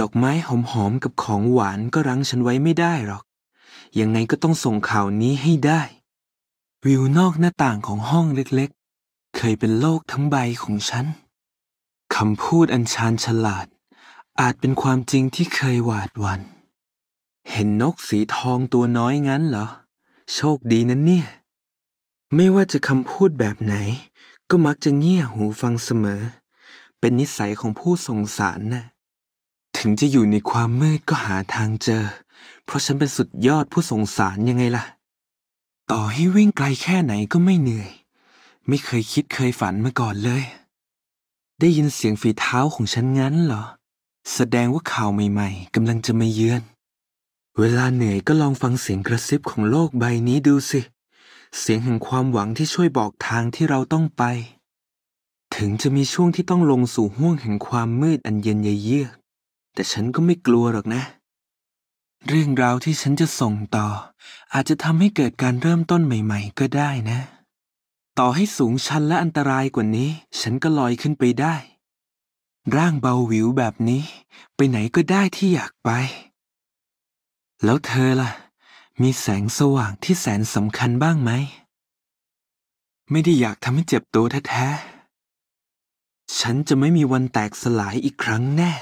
ดอกไม้หอมๆกับของหวานก็รั้งฉันไว้ไม่ได้หรอก ยังไงก็ต้องส่งข่าวนี้ให้ได้ วิวนอกหน้าต่างของห้องเล็กๆ เคยเป็นโลกทั้งใบของฉัน คำพูดอันชานฉลาด อาจเป็นความจริงที่เคยหวาดวัน เห็นนกสีทองตัวน้อยงั้นเหรอ โชคดีนั้นเนี่ย ไม่ว่าจะคำพูดแบบไหน ก็มักจะเงี่ยหูฟังเสมอ เป็นนิสัยของผู้สงสารนะ่ะถึงจะอยู่ในความมืดก็หาทางเจอ เพราะฉันเป็นสุดยอดผู้สงสารยังไงล่ะ ต่อให้วิ่งไกลแค่ไหนก็ไม่เหนื่อย ไม่เคยคิดเคยฝันมาก่อนเลย ได้ยินเสียงฝีเท้าของฉันงั้นเหรอ แสดงว่าข่าวใหม่ๆกำลังจะมาเยือน เวลาเหนื่อยก็ลองฟังเสียงกระซิบของโลกใบนี้ดูสิ เสียงแห่งความหวังที่ช่วยบอกทางที่เราต้องไป ถึงจะมีช่วงที่ต้องลงสู่ห้วงแห่งความมืดอันเย็นเยือกแต่ฉันก็ไม่กลัวหรอกนะ เรื่องราวที่ฉันจะส่งต่อ อาจจะทำให้เกิดการเริ่มต้นใหม่ ๆ ก็ได้นะ ต่อให้สูงชันและอันตรายกว่านี้ ฉันก็ลอยขึ้นไปได้ ร่างเบาหวิวแบบนี้ ไปไหนก็ได้ที่อยากไป แล้วเธอล่ะ มีแสงสว่างที่แสนสำคัญบ้างไหมไม่ได้อยากทำให้เจ็บตัวแท้ๆฉันจะไม่มีวันแตกสลายอีกครั้งแน่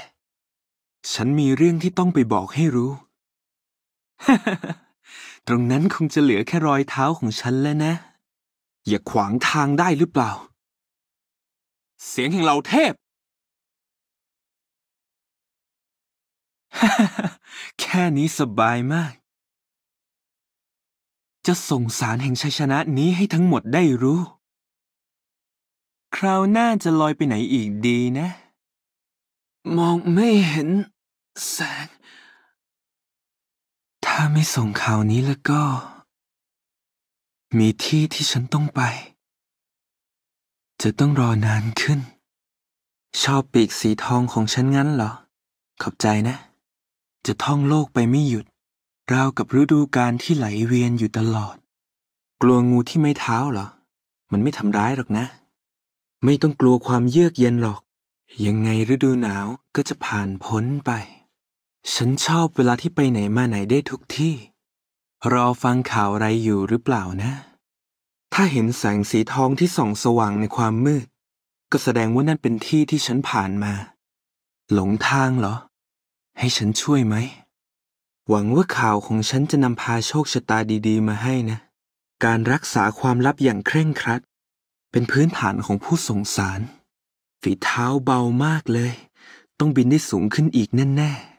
ฉันมีเรื่องที่ต้องไปบอกให้รู้ ตรงนั้นคงจะเหลือแค่รอยเท้าของฉันแล้วนะ อย่าขวางทางได้หรือเปล่า เสียงแห่งเราเทพ แค่นี้สบายมาก จะส่งสารแห่งชัยชนะนี้ให้ทั้งหมดได้รู้ คราวหน้าจะลอยไปไหนอีกดีนะ มองไม่เห็นแสงถ้าไม่ส่งข่าวนี้แล้วก็ มีที่ที่ฉันต้องไป จะต้องรอนานขึ้น ชอบปีกสีทองของฉันงั้นเหรอขอบใจนะ จะท่องโลกไปไม่หยุด ราวกับฤดูการที่ไหลเวียนอยู่ตลอด กลัวงูที่ไม่เท้าเหรอมันไม่ทำร้ายหรอกนะ ไม่ต้องกลัวความเยือกเย็นหรอก ยังไงฤดูหนาวก็จะผ่านพ้นไปฉันชอบเวลาที่ไปไหนมาไหนได้ทุกที่รอฟังข่าวอะไรอยู่หรือเปล่านะ ถ้าเห็นแสงสีทองที่ส่องสว่างในความมืด ก็แสดงว่านั่นเป็นที่ที่ฉันผ่านมา หลงทางเหรอ ให้ฉันช่วยไหม หวังว่าข่าวของฉันจะนำพาโชคชะตาดีๆมาให้นะ การรักษาความลับอย่างเคร่งครัดเป็นพื้นฐานของผู้สงสาร ฝีเท้าเบามากเลย ต้องบินได้สูงขึ้นอีกแน่ๆ